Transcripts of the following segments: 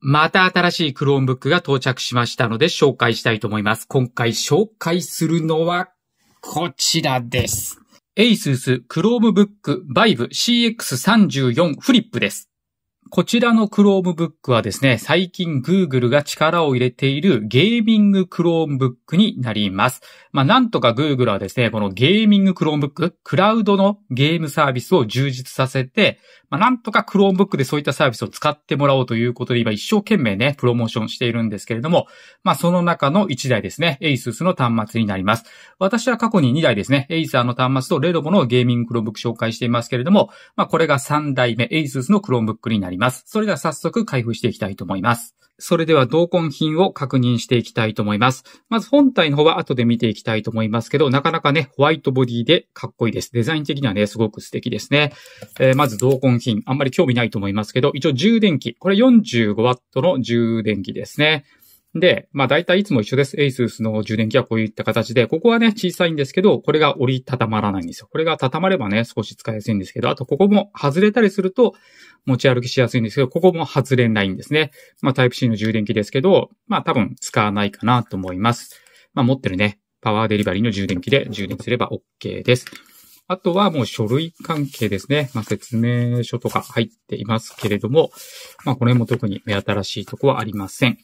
また新しい Chromebook が到着しましたので紹介したいと思います。今回紹介するのはこちらです。ASUS Chromebook Vive CX34 フリップです。こちらの Chromebook はですね、最近 Google が力を入れているゲーミング Chromebook になります。まあ、なんとか Google はですね、このゲーミング Chromebook、クラウドのゲームサービスを充実させて、まあ、なんとか Chromebook でそういったサービスを使ってもらおうということで、今一生懸命ね、プロモーションしているんですけれども、まあ、その中の1台ですね、ASUS の端末になります。私は過去に2台ですね、Acer の端末と l e d o o のゲーミング Chromebook 紹介していますけれども、まあ、これが3台目、ASUS の Chromebook になります。ります。それでは早速開封していきたいと思います。それでは同梱品を確認していきたいと思います。まず本体の方は後で見ていきたいと思いますけど、なかなかね、ホワイトボディでかっこいいです。デザイン的にはね、すごく素敵ですね。えー、まず同梱品、あんまり興味ないと思いますけど、一応充電器。これ 45W の充電器ですね。で、まあ大体いつも一緒です。ASUS の充電器はこういった形で、ここはね、小さいんですけど、これが折りたたまらないんですよ。これが畳まればね、少し使いやすいんですけど、あとここも外れたりすると持ち歩きしやすいんですけど、ここも外れないんですね。まあタイプ C の充電器ですけど、まあ多分使わないかなと思います。まあ持ってるね、パワーデリバリーの充電器で充電すれば OK です。あとはもう書類関係ですね。まあ、説明書とか入っていますけれども、まあ、この辺も特に目新しいとこはありません。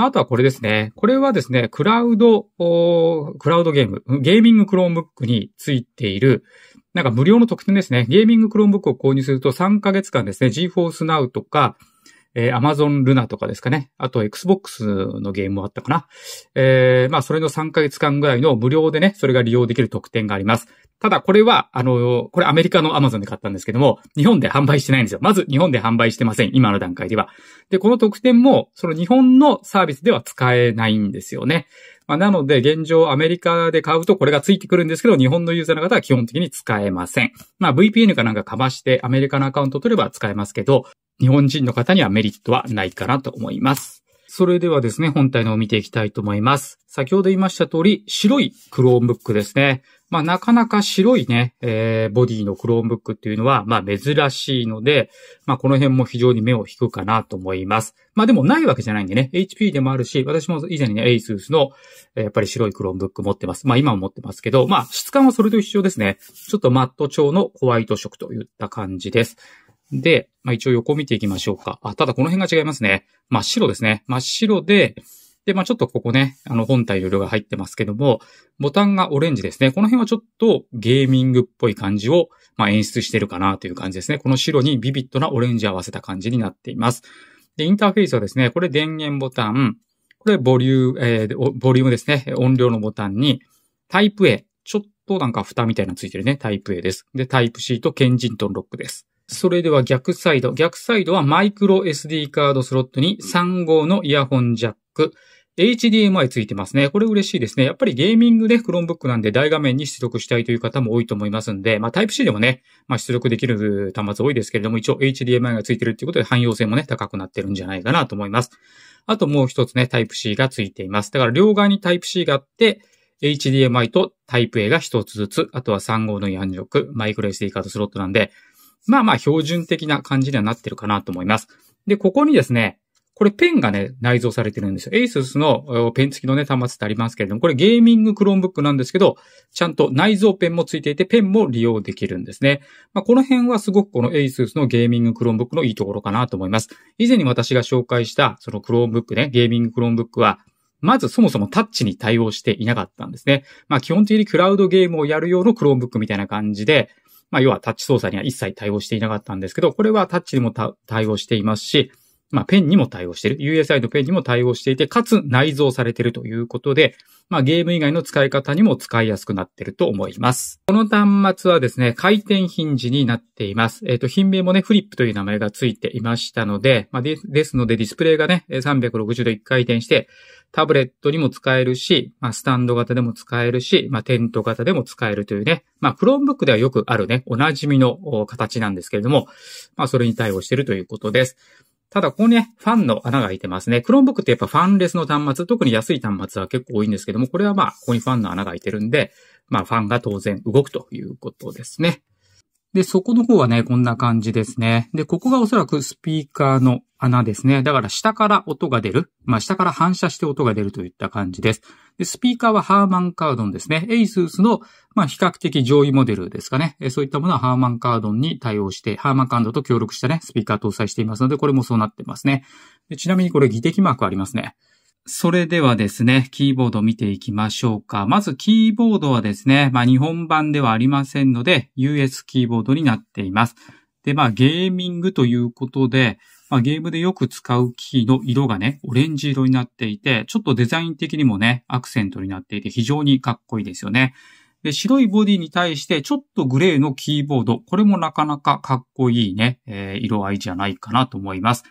まあ、あとはこれですね。これはですね、クラウド、クラウドゲーム、ゲーミングクロームブックについている、なんか無料の特典ですね。ゲーミングクロームブックを購入すると3ヶ月間ですね、GForce Now とか、えー、Amazon Luna とかですかね。あと Xbox のゲームもあったかな。えー、まあそれの3ヶ月間ぐらいの無料でね、それが利用できる特典があります。ただこれは、あの、これアメリカの Amazon で買ったんですけども、日本で販売してないんですよ。まず日本で販売してません。今の段階では。で、この特典も、その日本のサービスでは使えないんですよね。まあ、なので、現状アメリカで買うとこれがついてくるんですけど、日本のユーザーの方は基本的に使えません。まあ、VPN かなんかかましてアメリカのアカウント取れば使えますけど、日本人の方にはメリットはないかなと思います。それではですね、本体のを見ていきたいと思います。先ほど言いました通り、白い Chromebook ですね。まあ、なかなか白いね、えー、ボディの Chromebook っていうのは、まあ、珍しいので、まあ、この辺も非常に目を引くかなと思います。まあ、でもないわけじゃないんでね、HP でもあるし、私も以前にね、ASUS の、えやっぱり白い Chromebook 持ってます。まあ、今も持ってますけど、まあ、質感はそれと一緒ですね。ちょっとマット調のホワイト色といった感じです。で、まあ一応横見ていきましょうか。あ、ただこの辺が違いますね。真っ白ですね。真っ白で、で、まあちょっとここね、あの本体の色が入ってますけども、ボタンがオレンジですね。この辺はちょっとゲーミングっぽい感じを、まあ、演出してるかなという感じですね。この白にビビッドなオレンジ合わせた感じになっています。で、インターフェースはですね、これ電源ボタン、これボリュー、えー、ボリュームですね、音量のボタンに、タイプ A、ちょっとなんか蓋みたいなのついてるね、タイプ A です。で、タイプ C とケンジントンロックです。それでは逆サイド。逆サイドはマイクロ SD カードスロットに3号のイヤホンジャック。HDMI ついてますね。これ嬉しいですね。やっぱりゲーミングで Chromebook なんで大画面に出力したいという方も多いと思いますんで、まあ Type-C でもね、まあ出力できる端末多いですけれども、一応 HDMI がついてるっていうことで汎用性もね、高くなってるんじゃないかなと思います。あともう一つね、Type-C がついています。だから両側に Type-C があって、HDMI と Type-A が一つずつ、あとは3号のヤンョク、マイクロ SD カードスロットなんで、まあまあ標準的な感じにはなってるかなと思います。で、ここにですね、これペンがね、内蔵されてるんですよ。ASUS のペン付きのね、端末ってありますけれども、これゲーミングクローンブックなんですけど、ちゃんと内蔵ペンも付いていて、ペンも利用できるんですね。まあ、この辺はすごくこの ASUS のゲーミングクローンブックのいいところかなと思います。以前に私が紹介した、そのクローンブックね、ゲーミングクローンブックは、まずそもそもタッチに対応していなかったんですね。まあ基本的にクラウドゲームをやる用のクローンブックみたいな感じで、まあ、要はタッチ操作には一切対応していなかったんですけど、これはタッチにも対応していますし、まあ、ペンにも対応している。USI のペンにも対応していて、かつ内蔵されているということで、まあ、ゲーム以外の使い方にも使いやすくなっていると思います。この端末はですね、回転ヒンジになっています。えっ、ー、と、品名もね、フリップという名前がついていましたので、まあ、でですので、ディスプレイがね、360度1回転して、タブレットにも使えるし、まあ、スタンド型でも使えるし、まあ、テント型でも使えるというね、まあ、c h r o m e ではよくあるね、おなじみの形なんですけれども、まあ、それに対応しているということです。ただ、ここね、ファンの穴が開いてますね。Chromebook ってやっぱファンレスの端末、特に安い端末は結構多いんですけども、これはまあ、ここにファンの穴が開いてるんで、まあ、ファンが当然動くということですね。で、そこの方はね、こんな感じですね。で、ここがおそらくスピーカーの穴ですね。だから下から音が出る。まあ、下から反射して音が出るといった感じです。で、スピーカーはハーマンカードンですね。エイスースの、まあ、比較的上位モデルですかね。そういったものはハーマンカードンに対応して、ハーマンカードと協力したね、スピーカー搭載していますので、これもそうなってますね。でちなみにこれ、技的マークありますね。それではですね、キーボードを見ていきましょうか。まずキーボードはですね、まあ日本版ではありませんので、US キーボードになっています。で、まあゲーミングということで、まあゲームでよく使うキーの色がね、オレンジ色になっていて、ちょっとデザイン的にもね、アクセントになっていて非常にかっこいいですよね。で、白いボディに対してちょっとグレーのキーボード。これもなかなかかっこいいね、えー、色合いじゃないかなと思います。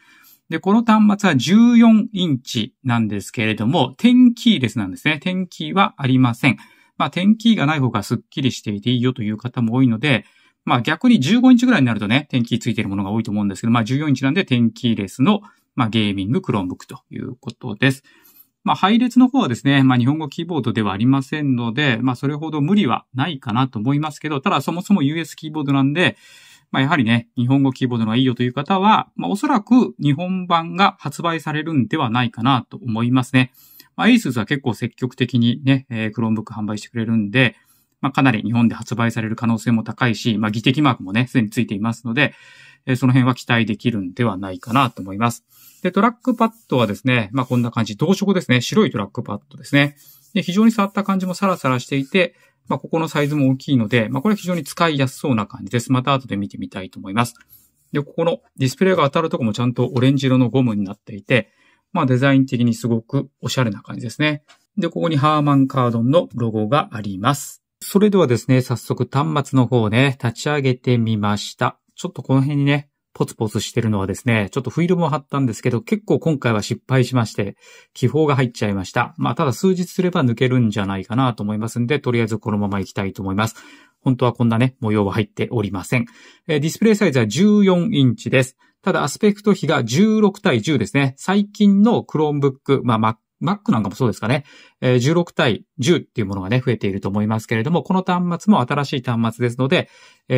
で、この端末は14インチなんですけれども、10キーレスなんですね。10キーはありません。まあ、10キーがない方がスッキリしていていいよという方も多いので、まあ、逆に15インチぐらいになるとね、10キーついているものが多いと思うんですけど、まあ、14インチなんで10キーレスの、まあ、ゲーミングクロームブックということです。まあ、配列の方はですね、まあ、日本語キーボードではありませんので、まあ、それほど無理はないかなと思いますけど、ただそもそも US キーボードなんで、まあ、やはりね、日本語キーボードのがいいよという方は、まあ、おそらく日本版が発売されるんではないかなと思いますね。まあ、ASUS は結構積極的にね、えー、Chromebook 販売してくれるんで、まあ、かなり日本で発売される可能性も高いし、まあ、技的マークもね、既についていますので、えー、その辺は期待できるんではないかなと思います。で、トラックパッドはですね、まあ、こんな感じ、同色ですね。白いトラックパッドですね。で、非常に触った感じもサラサラしていて、まあ、ここのサイズも大きいので、まあ、これ非常に使いやすそうな感じです。また後で見てみたいと思います。で、ここのディスプレイが当たるとこもちゃんとオレンジ色のゴムになっていて、まあ、デザイン的にすごくおしゃれな感じですね。で、ここにハーマンカードンのロゴがあります。それではですね、早速端末の方をね、立ち上げてみました。ちょっとこの辺にね、ポツポツしてるのはですね、ちょっとフィルムを貼ったんですけど、結構今回は失敗しまして、気泡が入っちゃいました。まあ、ただ数日すれば抜けるんじゃないかなと思いますんで、とりあえずこのまま行きたいと思います。本当はこんなね、模様は入っておりません。えー、ディスプレイサイズは14インチです。ただ、アスペクト比が16対10ですね。最近の Chromebook、まあ、Mac なんかもそうですかね。16対10っていうものがね、増えていると思いますけれども、この端末も新しい端末ですので、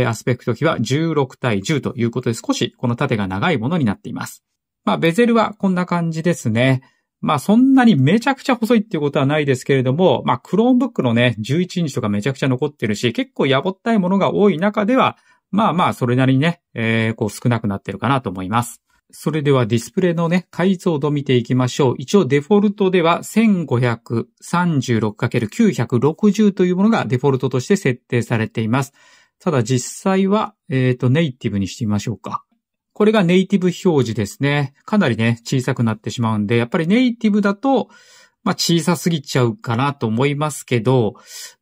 アスペクト比は16対10ということで、少しこの縦が長いものになっています。まあ、ベゼルはこんな感じですね。まあ、そんなにめちゃくちゃ細いっていうことはないですけれども、まあ、クローンブックのね、11インチとかめちゃくちゃ残ってるし、結構やぼったいものが多い中では、まあまあ、それなりにね、えー、こう少なくなってるかなと思います。それではディスプレイのね、解像度見ていきましょう。一応デフォルトでは 1536×960 というものがデフォルトとして設定されています。ただ実際は、えっ、ー、と、ネイティブにしてみましょうか。これがネイティブ表示ですね。かなりね、小さくなってしまうんで、やっぱりネイティブだと、まあ小さすぎちゃうかなと思いますけど、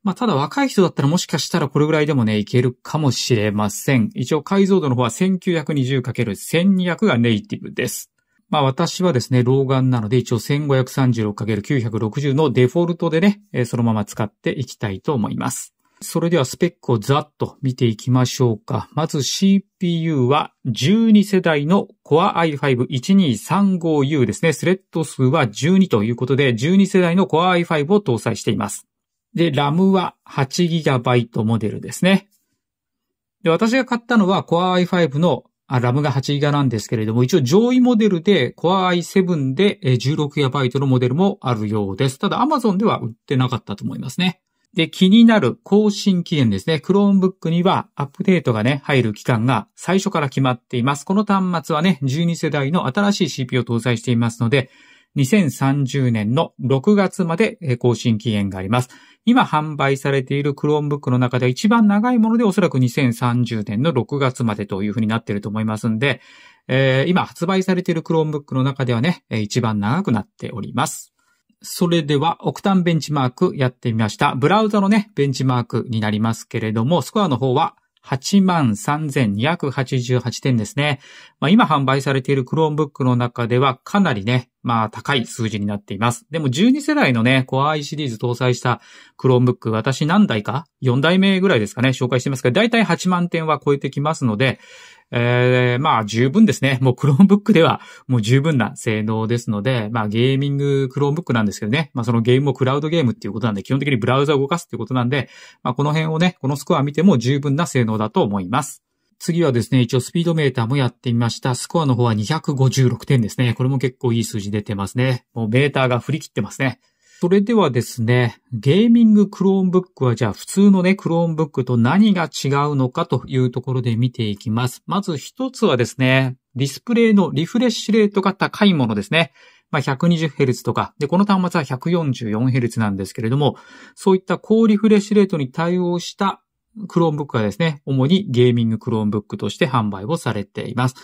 まあただ若い人だったらもしかしたらこれぐらいでもね、いけるかもしれません。一応解像度の方は 1920×1200 がネイティブです。まあ私はですね、老眼なので一応 1536×960 のデフォルトでね、そのまま使っていきたいと思います。それではスペックをざっと見ていきましょうか。まず CPU は12世代の Core i5-1235U ですね。スレッド数は12ということで、12世代の Core i5 を搭載しています。で、RAM は 8GB モデルですね。で、私が買ったのは Core i5 のあ、ラムが 8GB なんですけれども、一応上位モデルで Core i7 で 16GB のモデルもあるようです。ただ Amazon では売ってなかったと思いますね。で、気になる更新期限ですね。Chromebook にはアップデートがね、入る期間が最初から決まっています。この端末はね、12世代の新しい CPU を搭載していますので、2030年の6月まで更新期限があります。今販売されている Chromebook の中で一番長いものでおそらく2030年の6月までというふうになっていると思いますんで、えー、今発売されている Chromebook の中ではね、一番長くなっております。それでは、オクタンベンチマークやってみました。ブラウザのね、ベンチマークになりますけれども、スコアの方は83,288点ですね。まあ、今販売されている Chromebook の中ではかなりね、まあ高い数字になっています。でも12世代のね、Core i シリーズ搭載した Chromebook 私何台か ?4 台目ぐらいですかね、紹介してますけど、だいたい8万点は超えてきますので、えー、まあ十分ですね。もう Chromebook ではもう十分な性能ですので、まあゲーミング Chromebook なんですけどね、まあそのゲームもクラウドゲームっていうことなんで、基本的にブラウザを動かすっていうことなんで、まあこの辺をね、このスコア見ても十分な性能だと思います。次はですね、一応スピードメーターもやってみました。スコアの方は256点ですね。これも結構いい数字出てますね。もうメーターが振り切ってますね。それではですね、ゲーミングクローンブックはじゃあ普通のね、クローンブックと何が違うのかというところで見ていきます。まず一つはですね、ディスプレイのリフレッシュレートが高いものですね。まあ、120Hz とか、で、この端末は 144Hz なんですけれども、そういった高リフレッシュレートに対応したクローンブックはがですね、主にゲーミングクローンブックとして販売をされています。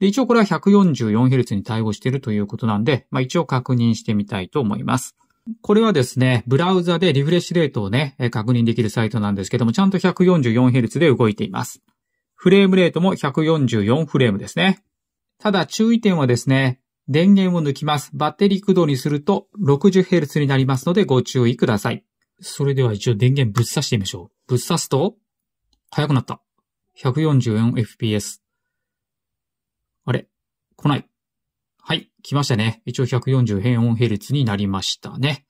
一応これは 144Hz に対応しているということなんで、まあ、一応確認してみたいと思います。これはですね、ブラウザでリフレッシュレートをね、確認できるサイトなんですけども、ちゃんと 144Hz で動いています。フレームレートも144フレームですね。ただ注意点はですね、電源を抜きます。バッテリー駆動にすると 60Hz になりますのでご注意ください。それでは一応電源ぶっ刺してみましょう。ぶっ刺すと、速くなった。144fps。あれ来ない。来ましたね。一応140変音ヘルツになりましたね。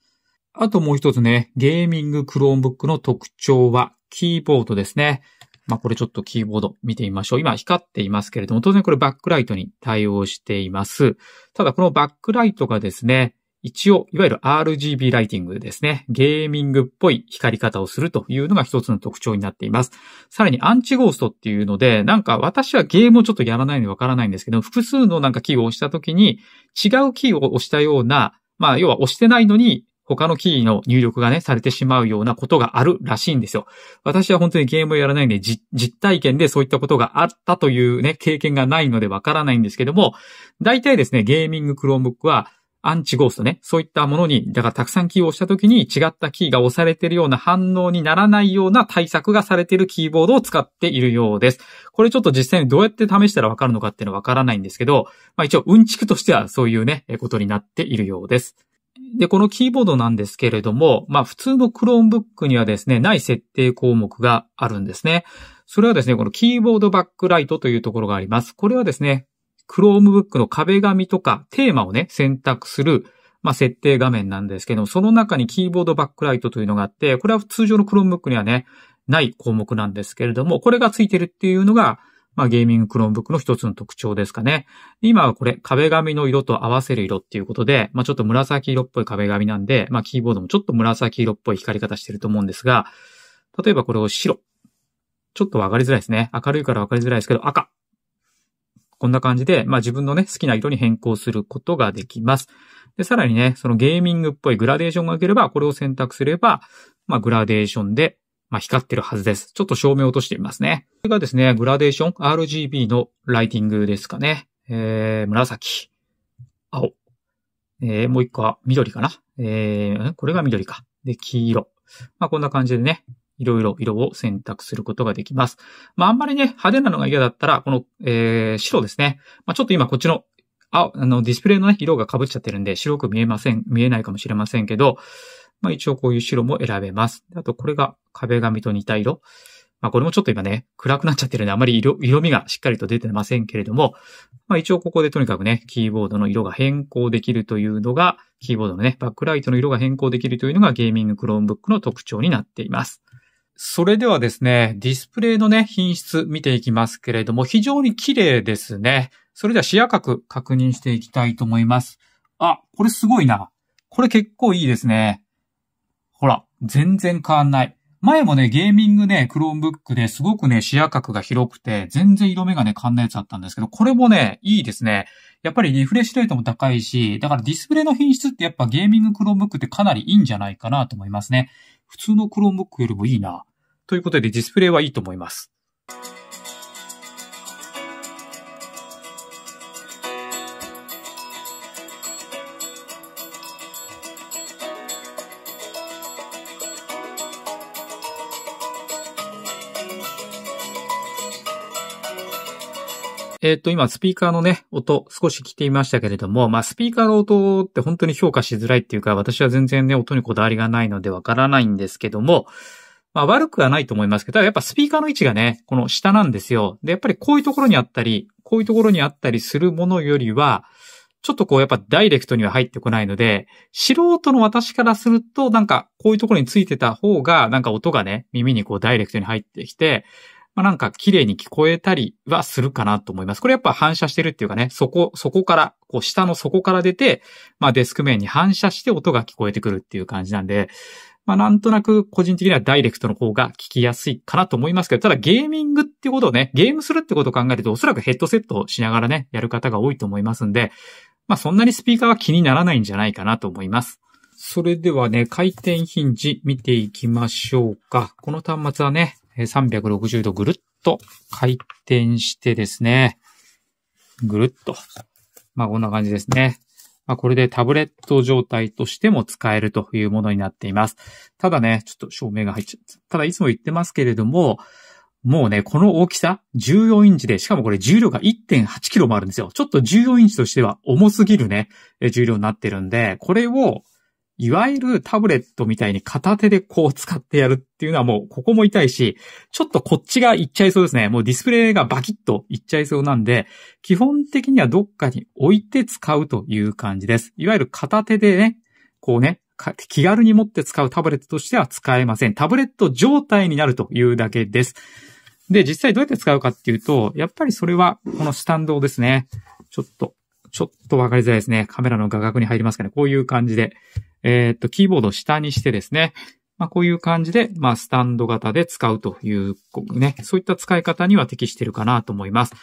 あともう一つね、ゲーミングクローンブックの特徴はキーボードですね。まあ、これちょっとキーボード見てみましょう。今光っていますけれども、当然これバックライトに対応しています。ただこのバックライトがですね、一応、いわゆる RGB ライティングですね。ゲーミングっぽい光り方をするというのが一つの特徴になっています。さらにアンチゴーストっていうので、なんか私はゲームをちょっとやらないのでわからないんですけど、複数のなんかキーを押した時に違うキーを押したような、まあ要は押してないのに他のキーの入力がね、されてしまうようなことがあるらしいんですよ。私は本当にゲームをやらないんで、実体験でそういったことがあったというね、経験がないのでわからないんですけども、大体ですね、ゲーミング Chromebook はアンチゴーストね。そういったものに、だからたくさんキーを押した時に違ったキーが押されているような反応にならないような対策がされているキーボードを使っているようです。これちょっと実際にどうやって試したらわかるのかっていうのはわからないんですけど、まあ一応うんちくとしてはそういうね、ことになっているようです。で、このキーボードなんですけれども、まあ普通の Chromebook にはですね、ない設定項目があるんですね。それはですね、このキーボードバックライトというところがあります。これはですね、Chromebook の壁紙とかテーマをね、選択する、まあ、設定画面なんですけども、その中にキーボードバックライトというのがあって、これは通常の Chromebook にはね、ない項目なんですけれども、これがついてるっていうのが、まあ、ゲーミング Chromebook の一つの特徴ですかね。今はこれ、壁紙の色と合わせる色っていうことで、まあ、ちょっと紫色っぽい壁紙なんで、まあ、キーボードもちょっと紫色っぽい光り方してると思うんですが、例えばこれを白。ちょっとわかりづらいですね。明るいからわかりづらいですけど、赤。こんな感じで、まあ自分のね、好きな色に変更することができます。で、さらにね、そのゲーミングっぽいグラデーションが良ければ、これを選択すれば、まあグラデーションで、まあ光ってるはずです。ちょっと照明を落としてみますね。これがですね、グラデーション、RGB のライティングですかね。えー、紫、青、えー、もう一個は緑かな。えー、これが緑か。で、黄色。まあこんな感じでね、いろいろ色を選択することができます。まあ、あんまりね、派手なのが嫌だったら、この、えー、白ですね。まあ、ちょっと今こっちの、あ、あの、ディスプレイの、ね、色が被っちゃってるんで、白く見えません、見えないかもしれませんけど、まあ、一応こういう白も選べます。あと、これが壁紙と似た色。まあ、これもちょっと今ね、暗くなっちゃってるんで、あまり色、色味がしっかりと出てませんけれども、まあ、一応ここでとにかくね、キーボードの色が変更できるというのが、キーボードのね、バックライトの色が変更できるというのがゲーミングクローンブックの特徴になっています。それではですね、ディスプレイのね、品質見ていきますけれども、非常に綺麗ですね。それでは視野角確認していきたいと思います。あ、これすごいな。これ結構いいですね。ほら、全然変わんない。前もね、ゲーミングね、Chromebook ですごくね、視野角が広くて、全然色目がね、変んなやつだったんですけど、これもね、いいですね。やっぱりリフレッシュレートも高いし、だからディスプレイの品質ってやっぱゲーミング Chromebook ってかなりいいんじゃないかなと思いますね。普通の Chromebook よりもいいな。ということで、ディスプレイはいいと思います。えっ、ー、と、今、スピーカーのね、音、少し聞いてみましたけれども、まあ、スピーカーの音って本当に評価しづらいっていうか、私は全然ね、音にこだわりがないのでわからないんですけども、まあ、悪くはないと思いますけど、ただやっぱスピーカーの位置がね、この下なんですよ。で、やっぱりこういうところにあったり、こういうところにあったりするものよりは、ちょっとこうやっぱダイレクトには入ってこないので、素人の私からすると、なんかこういうところについてた方が、なんか音がね、耳にこうダイレクトに入ってきて、まあ、なんか綺麗に聞こえたりはするかなと思います。これやっぱ反射してるっていうかね、そこ、そこから、こう下の底から出て、まあデスク面に反射して音が聞こえてくるっていう感じなんで、まあなんとなく個人的にはダイレクトの方が聞きやすいかなと思いますけど、ただゲーミングってことをね、ゲームするってことを考えるとおそらくヘッドセットをしながらね、やる方が多いと思いますんで、まあそんなにスピーカーは気にならないんじゃないかなと思います。それではね、回転ヒンジ見ていきましょうか。この端末はね、360度ぐるっと回転してですね、ぐるっと。まあ、こんな感じですね。まあ、これでタブレット状態としても使えるというものになっています。ただね、ちょっと照明が入っちゃった。ただいつも言ってますけれども、もうね、この大きさ、14インチで、しかもこれ重量が 1.8kg もあるんですよ。ちょっと14インチとしては重すぎるね、重量になってるんで、これをいわゆるタブレットみたいに片手でこう使ってやるっていうのはもうここも痛いし、ちょっとこっちがいっちゃいそうですね。もうディスプレイがバキッといっちゃいそうなんで、基本的にはどっかに置いて使うという感じです。いわゆる片手でね、こうね、気軽に持って使うタブレットとしては使えません。タブレット状態になるというだけです。で、実際どうやって使うかっていうと、やっぱりそれはこのスタンドですね、ちょっとちょっとわかりづらいですね。カメラの画角に入りますかね。こういう感じで、えっと、キーボードを下にしてですね、まあ、こういう感じで、まあ、スタンド型で使うという、ね、そういった使い方には適してるかなと思います。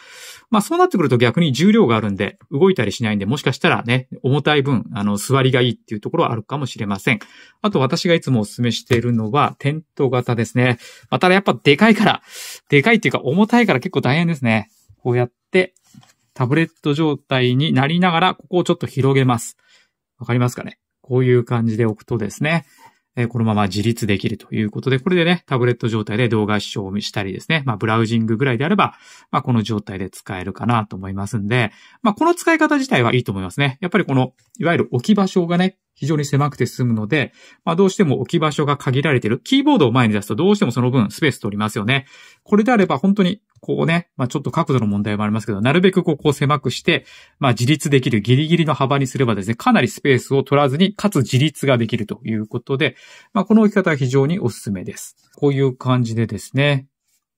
まあ、そうなってくると逆に重量があるんで、動いたりしないんで、もしかしたらね、重たい分、あの、座りがいいっていうところはあるかもしれません。あと、私がいつもお勧めしているのは、テント型ですね。まあ、ただやっぱでかいから、でかいっていうか重たいから結構大変ですね。こうやって、タブレット状態になりながら、ここをちょっと広げます。わかりますかねこういう感じで置くとですね、えこのまま自立できるということで、これでね、タブレット状態で動画視聴したりですね、まあ、ブラウジングぐらいであれば、まあ、この状態で使えるかなと思いますんで、まあ、この使い方自体はいいと思いますね。やっぱりこの、いわゆる置き場所がね、非常に狭くて済むので、まあどうしても置き場所が限られている。キーボードを前に出すとどうしてもその分スペース取りますよね。これであれば本当にこうね、まあちょっと角度の問題もありますけど、なるべくここを狭くして、まあ自立できるギリギリの幅にすればですね、かなりスペースを取らずに、かつ自立ができるということで、まあこの置き方は非常におすすめです。こういう感じでですね、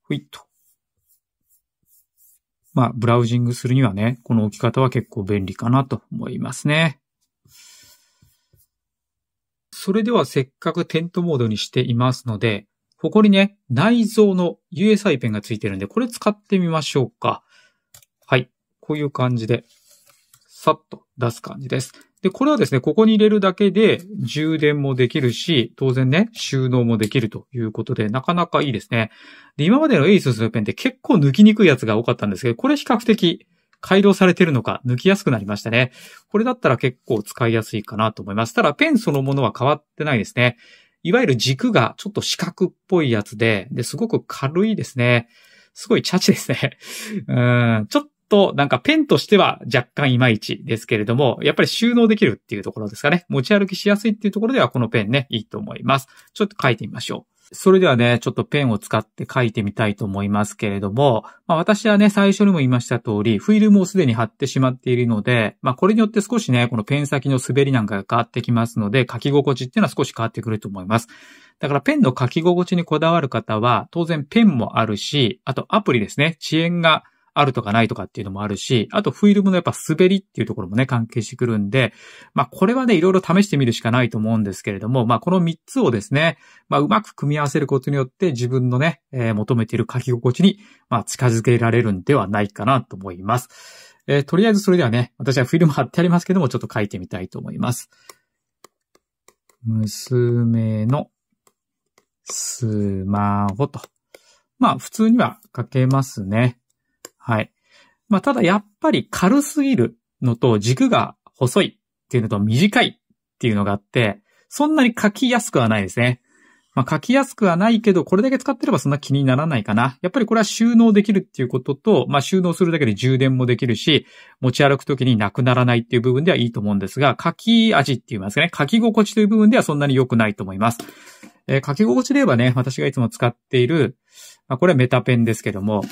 ふいっと。まあブラウジングするにはね、この置き方は結構便利かなと思いますね。それではせっかくテントモードにしていますので、ここにね、内蔵の USI ペンがついてるんで、これ使ってみましょうか。はい。こういう感じで、さっと出す感じです。で、これはですね、ここに入れるだけで充電もできるし、当然ね、収納もできるということで、なかなかいいですね。で、今までの ASUS のペンって結構抜きにくいやつが多かったんですけど、これ比較的改良されてるのか、抜きやすくなりましたね。これだったら結構使いやすいかなと思います。ただ、ペンそのものは変わってないですね。いわゆる軸がちょっと四角っぽいやつで、で、すごく軽いですね。すごいチャチですね。うん、ちょっとなんかペンとしては若干いまいちですけれども、やっぱり収納できるっていうところですかね。持ち歩きしやすいっていうところではこのペンね、いいと思います。ちょっと書いてみましょう。それではね、ちょっとペンを使って書いてみたいと思いますけれども、まあ、私はね、最初にも言いました通り、フィルムをすでに貼ってしまっているので、まあ、これによって少しね、このペン先の滑りなんかが変わってきますので、書き心地っていうのは少し変わってくると思います。だからペンの書き心地にこだわる方は、当然ペンもあるし、あとアプリですね、遅延があるとかないとかっていうのもあるし、あとフィルムのやっぱ滑りっていうところもね、関係してくるんで、まあこれはね、いろいろ試してみるしかないと思うんですけれども、まあこの3つをですね、まあうまく組み合わせることによって自分のね、えー、求めている書き心地に、まあ近づけられるんではないかなと思います。えー、とりあえずそれではね、私はフィルム貼ってありますけども、ちょっと書いてみたいと思います。娘のスマホと。まあ、普通には書けますね。はい。まあ、ただやっぱり軽すぎるのと軸が細いっていうのと短いっていうのがあって、そんなに書きやすくはないですね。まあ、書きやすくはないけど、これだけ使ってればそんな気にならないかな。やっぱりこれは収納できるっていうことと、まあ、収納するだけで充電もできるし、持ち歩くときになくならないっていう部分ではいいと思うんですが、書き味って言いますかね。書き心地という部分ではそんなに良くないと思います。えー、書き心地で言えばね、私がいつも使っている、まあ、これはメタペンですけども、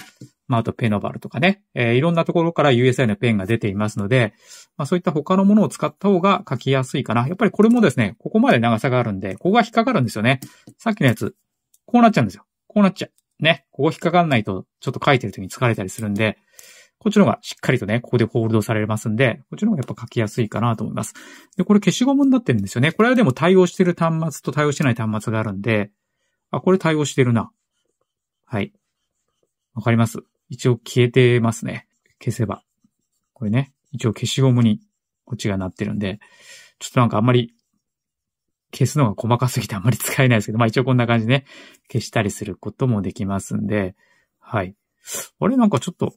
まあ、あとペノバルとかね、えー、いろんなところから USI のペンが出ていますので、まあ、そういった他のものを使った方が書きやすいかな。やっぱりこれもですね、ここまで長さがあるんで、ここが引っかかるんですよね。さっきのやつ、こうなっちゃうんですよ。こうなっちゃう。ね。ここ引っかかんないと、ちょっと書いてる時に疲れたりするんで、こっちの方がしっかりとね、ここでホールドされますんで、こっちの方がやっぱ書きやすいかなと思います。で、これ消しゴムになってるんですよね。これはでも対応してる端末と対応してない端末があるんで、あ、これ対応してるな。はい。わかります一応消えてますね。消せば。これね、一応消しゴムにこっちがなってるんで、ちょっとなんかあんまり消すのが細かすぎて あんまり使えないですけど、まあ一応こんな感じで、ね、消したりすることもできますんで、はい。あれなんかちょっと、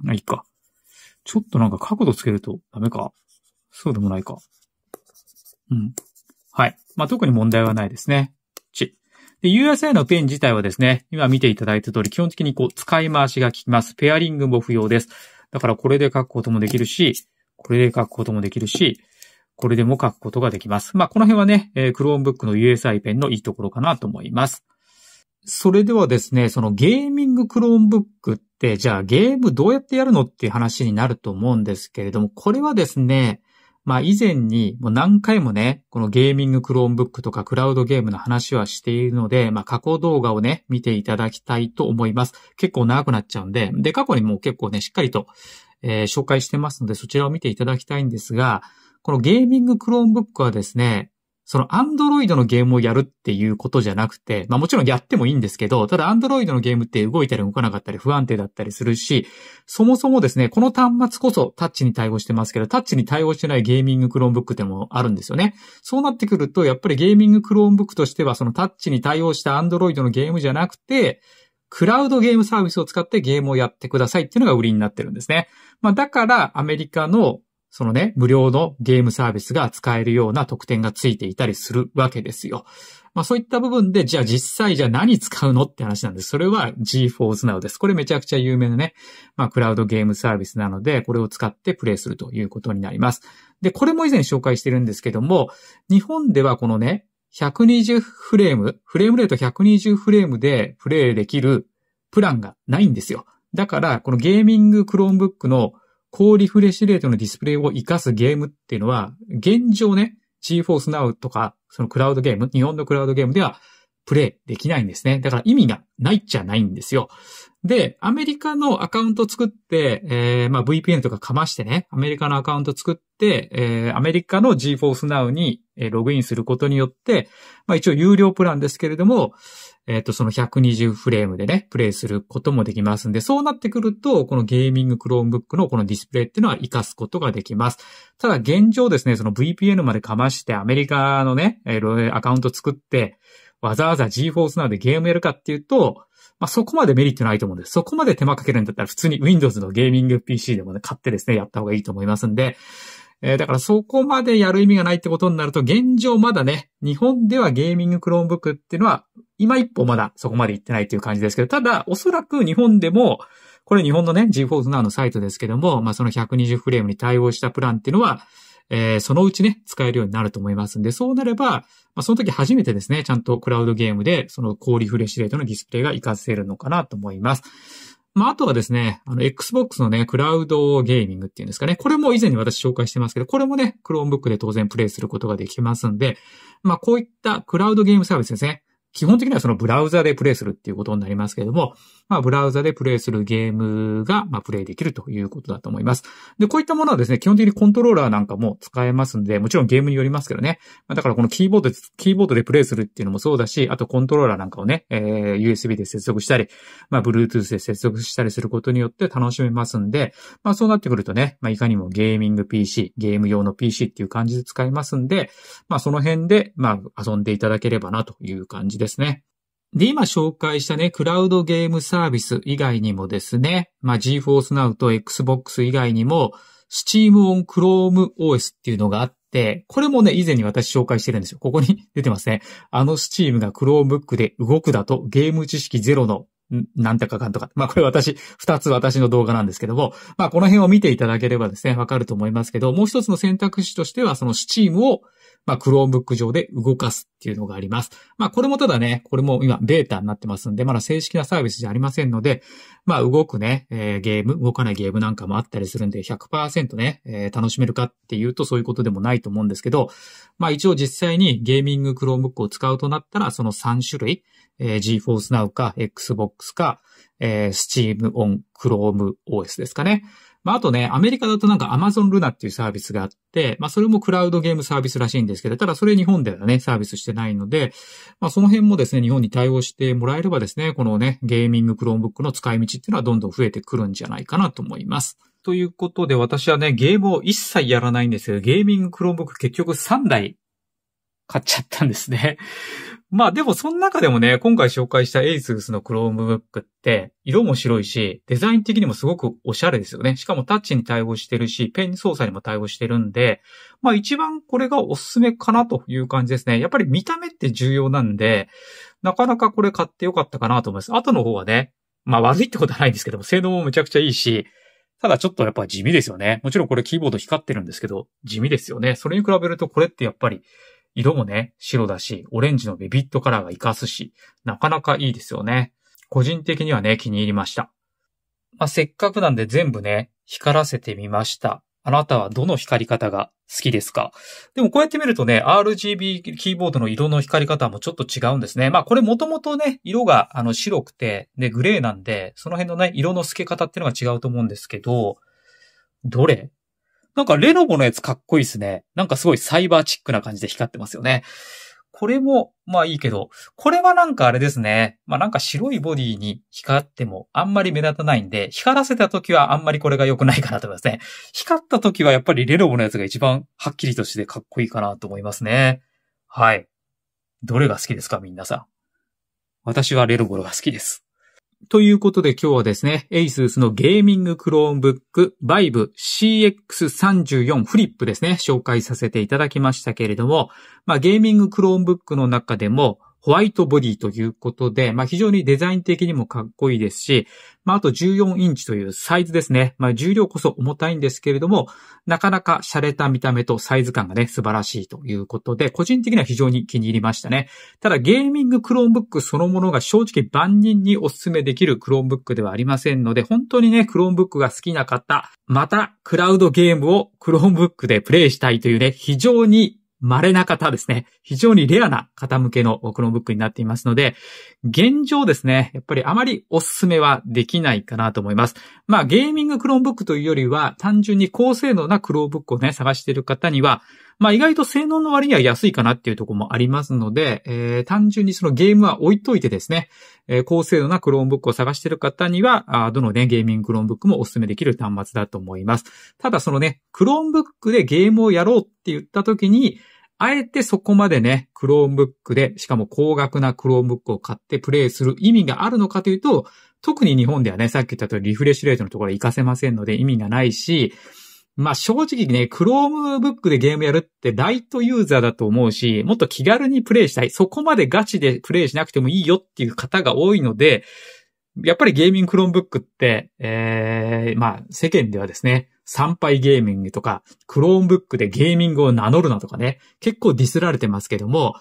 まあ、いいか。ちょっとなんか角度つけるとダメか。そうでもないか。うん。はい。まあ特に問題はないですね。で、USA のペン自体はですね、今見ていただいた通り、基本的にこう、使い回しが効きます。ペアリングも不要です。だからこれで書くこともできるし、これで書くこともできるし、これでも書くことができます。まあ、この辺はね、えー、Chromebook の USI ペンのいいところかなと思います。それではですね、そのゲーミング Chromebook って、じゃあゲームどうやってやるのっていう話になると思うんですけれども、これはですね、まあ以前にもう何回もね、このゲーミングクローンブックとかクラウドゲームの話はしているので、まあ過去動画をね、見ていただきたいと思います。結構長くなっちゃうんで、で、過去にも結構ね、しっかりと、えー、紹介してますので、そちらを見ていただきたいんですが、このゲーミングクローンブックはですね、そのアンドロイドのゲームをやるっていうことじゃなくて、まあもちろんやってもいいんですけど、ただアンドロイドのゲームって動いたり動かなかったり不安定だったりするし、そもそもですね、この端末こそタッチに対応してますけど、タッチに対応してないゲーミングクローンブックってでもあるんですよね。そうなってくると、やっぱりゲーミングクローンブックとしてはそのタッチに対応したアンドロイドのゲームじゃなくて、クラウドゲームサービスを使ってゲームをやってくださいっていうのが売りになってるんですね。まあだからアメリカのそのね、無料のゲームサービスが使えるような特典がついていたりするわけですよ。まあそういった部分で、じゃあ実際じゃあ何使うのって話なんです。それは g 4 s Now です。これめちゃくちゃ有名なね、まあクラウドゲームサービスなので、これを使ってプレイするということになります。で、これも以前紹介してるんですけども、日本ではこのね、120フレーム、フレームレート120フレームでプレイできるプランがないんですよ。だから、このゲーミングクローンブックの高リフレッシュレートのディスプレイを活かすゲームっていうのは、現状ね、GForce Now とか、そのクラウドゲーム、日本のクラウドゲームではプレイできないんですね。だから意味がないっちゃないんですよ。で、アメリカのアカウント作って、えー、まあ VPN とかかましてね、アメリカのアカウント作って、えー、アメリカの GForce Now にログインすることによって、まあ一応有料プランですけれども、えっ、と、その120フレームでね、プレイすることもできますんで、そうなってくると、このゲーミング Chromebook のこのディスプレイっていうのは活かすことができます。ただ現状ですね、その VPN までかましてアメリカのね、アカウント作って、わざわざ GForce などでゲームやるかっていうと、まあ、そこまでメリットないと思うんです。そこまで手間かけるんだったら普通に Windows のゲーミング PC でもね、買ってですね、やった方がいいと思いますんで、えー、だからそこまでやる意味がないってことになると、現状まだね、日本ではゲーミングクローンブックっていうのは、今一歩まだそこまで行ってないっていう感じですけど、ただ、おそらく日本でも、これ日本のね、GForce Now のサイトですけども、まあ、その120フレームに対応したプランっていうのは、えー、そのうちね、使えるようになると思いますんで、そうなれば、まあ、その時初めてですね、ちゃんとクラウドゲームで、その高リフレッシュレートのディスプレイが活かせるのかなと思います。まあ、あとはですね、あの、Xbox のね、クラウドゲーミングっていうんですかね。これも以前に私紹介してますけど、これもね、Chromebook で当然プレイすることができますんで、まあ、こういったクラウドゲームサービスですね。基本的にはそのブラウザでプレイするっていうことになりますけれども、まあ、ブラウザでプレイするゲームが、まあ、プレイできるということだと思います。で、こういったものはですね、基本的にコントローラーなんかも使えますんで、もちろんゲームによりますけどね。まあ、だからこのキーボード、で、キーボードでプレイするっていうのもそうだし、あとコントローラーなんかをね、えー、USB で接続したり、まあ、Bluetooth で接続したりすることによって楽しめますんで、まあ、そうなってくるとね、まあ、いかにもゲーミング PC、ゲーム用の PC っていう感じで使えますんで、まあ、その辺で、まあ、遊んでいただければなという感じです。ですね。で、今紹介したね、クラウドゲームサービス以外にもですね、まあ、GForce Now と Xbox 以外にも、Steam on Chrome OS っていうのがあって、これもね、以前に私紹介してるんですよ。ここに出てますね。あの Steam が Chromebook で動くだとゲーム知識ゼロのなんたかかんとか。まあこれ私、二つ私の動画なんですけども、まあこの辺を見ていただければですね、わかると思いますけど、もう一つの選択肢としては、その Steam をまあ、Chromebook 上で動かすっていうのがあります。まあ、これもただね、これも今ベータになってますんで、まだ正式なサービスじゃありませんので、まあ、動くね、えー、ゲーム、動かないゲームなんかもあったりするんで100%ね、えー、楽しめるかっていうとそういうことでもないと思うんですけど、まあ、一応実際にゲーミング Chromebook を使うとなったら、その3種類、えー、GeForce Now か Xbox か、えー、Steam on Chrome OS ですかね。まあ、あとね、アメリカだとなんか Amazon Luna っていうサービスがあって、まあ、それもクラウドゲームサービスらしいんですけど、ただそれ日本ではね、サービスしてないので、まあ、その辺もですね、日本に対応してもらえればですね、このね、ゲーミング Chromebook の使い道っていうのはどんどん増えてくるんじゃないかなと思います。ということで、私はね、ゲームを一切やらないんですけど、ゲーミング Chromebook 結局3台買っちゃったんですね。まあでもその中でもね、今回紹介した ASUS の Chromebook って、色も白いし、デザイン的にもすごくおしゃれですよね。しかもタッチに対応してるし、ペン操作にも対応してるんで、まあ一番これがおすすめかなという感じですね。やっぱり見た目って重要なんで、なかなかこれ買ってよかったかなと思います。後の方はね、まあ悪いってことはないんですけども、性能もめちゃくちゃいいし、ただちょっとやっぱ地味ですよね。もちろんこれキーボード光ってるんですけど、地味ですよね。それに比べるとこれってやっぱり色もね、白だし、オレンジのビビットカラーが活かすし、なかなかいいですよね。個人的にはね、気に入りました。まあ、せっかくなんで全部ね、光らせてみました。あなたはどの光り方が好きですかでもこうやって見るとね、RGB キーボードの色の光り方もちょっと違うんですね。まあこれもともとね、色があの白くて、で、グレーなんで、その辺のね、色の透け方っていうのが違うと思うんですけど、どれなんかレノボのやつかっこいいですね。なんかすごいサイバーチックな感じで光ってますよね。これも、まあいいけど、これはなんかあれですね。まあなんか白いボディに光ってもあんまり目立たないんで、光らせた時はあんまりこれが良くないかなと思いますね。光った時はやっぱりレノボのやつが一番はっきりとしてかっこいいかなと思いますね。はい。どれが好きですか、みんなさん。私はレノボが好きです。ということで今日はですね、ASUS のゲーミングクローンブック Vive CX34 フリップですね、紹介させていただきましたけれども、まあ、ゲーミングクローンブックの中でも、ホワイトボディということで、まあ、非常にデザイン的にもかっこいいですし、まあ、あと14インチというサイズですね。まあ、重量こそ重たいんですけれども、なかなか洒落た見た目とサイズ感がね、素晴らしいということで、個人的には非常に気に入りましたね。ただ、ゲーミングクローンブックそのものが正直万人にお勧めできるクローンブックではありませんので、本当にね、クローンブックが好きな方、また、クラウドゲームをクローンブックでプレイしたいというね、非常に稀な方ですね。非常にレアな方向けのクロームブックになっていますので、現状ですね、やっぱりあまりおすすめはできないかなと思います。まあ、ゲーミングクロームブックというよりは、単純に高性能なクロームブックをね、探している方には、まあ、意外と性能の割には安いかなっていうところもありますので、えー、単純にそのゲームは置いといてですね、えー、高性能なクロームブックを探している方には、あどのね、ゲーミングクロームブックもお勧めできる端末だと思います。ただそのね、クロームブックでゲームをやろうって言った時に、あえてそこまでね、Chromebook で、しかも高額な Chromebook を買ってプレイする意味があるのかというと、特に日本ではね、さっき言ったとおりリフレッシュレートのところ活かせませんので意味がないし、まあ正直ね、Chromebook でゲームやるってライトユーザーだと思うし、もっと気軽にプレイしたい。そこまでガチでプレイしなくてもいいよっていう方が多いので、やっぱりゲーミング Chromebook って、ええー、まあ世間ではですね、参拝ゲーミングとか、クローンブックでゲーミングを名乗るなとかね、結構ディスられてますけども、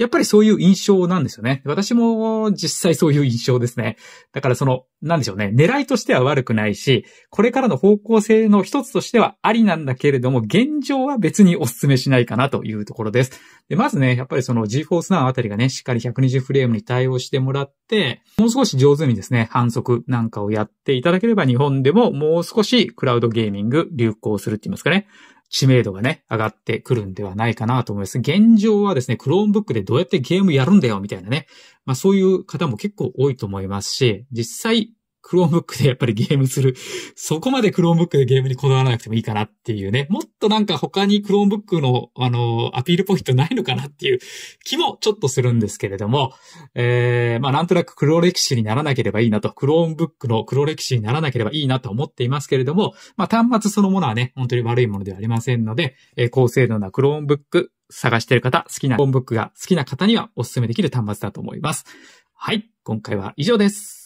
やっぱりそういう印象なんですよね。私も実際そういう印象ですね。だからその、なんでしょうね。狙いとしては悪くないし、これからの方向性の一つとしてはありなんだけれども、現状は別にお勧めしないかなというところです。で、まずね、やっぱりその GForce Now あたりがね、しっかり120フレームに対応してもらって、もう少し上手にですね、反則なんかをやっていただければ日本でももう少しクラウドゲーミング流行するって言いますかね。知名度がね、上がってくるんではないかなと思います。現状はですね、クローンブックでどうやってゲームやるんだよ、みたいなね。まあそういう方も結構多いと思いますし、実際 Chromebook でやっぱりゲームする。そこまで Chromebook でゲームにこだわらなくてもいいかなっていうね。もっとなんか他に Chromebook の、あの、アピールポイントないのかなっていう気もちょっとするんですけれども、えー、まあなんとなく黒歴史にならなければいいなと、Chromebook の黒歴史にならなければいいなと思っていますけれども、まあ端末そのものはね、本当に悪いものではありませんので、えー、高性能な Chromebook 探してる方、好きな Chromebook が好きな方にはお勧めできる端末だと思います。はい、今回は以上です。